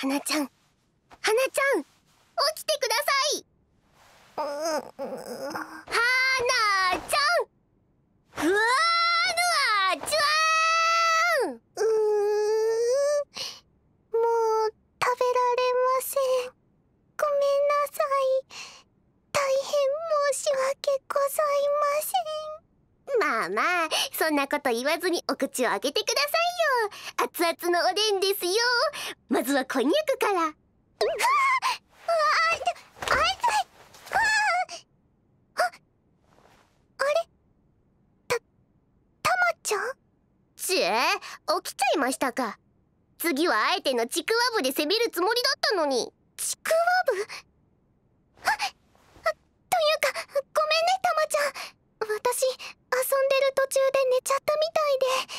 花ちゃん花ちゃん起きてくださいはなちゃんふわーぬわちゅーんうもう食べられませんごめんなさい大変申し訳ございませんまあまあそんなこと言わずにお口を開けてくださいよ熱々のおでんですよずはこんにゃくから。あああれたまちちゃんえ起きちゃいましたか次はあえてのちくわぶで攻めるつもりだったのにちくわぶあというかごめんねたまちゃん私遊んでる途中で寝ちゃったみたいで